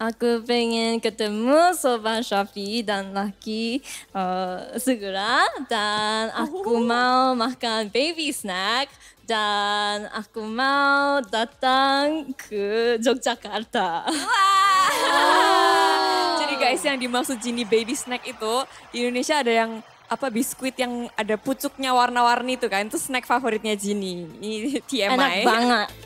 aku pengen ketemu Soban Shafi dan Laki uh, Segera dan aku mau makan baby snack dan aku mau datang ke Yogyakarta. Wow. Jadi guys yang dimaksud Jini baby snack itu di Indonesia ada yang apa biskuit yang ada pucuknya warna-warni itu kan itu snack favoritnya Jini. Ini TMI. Enak banget.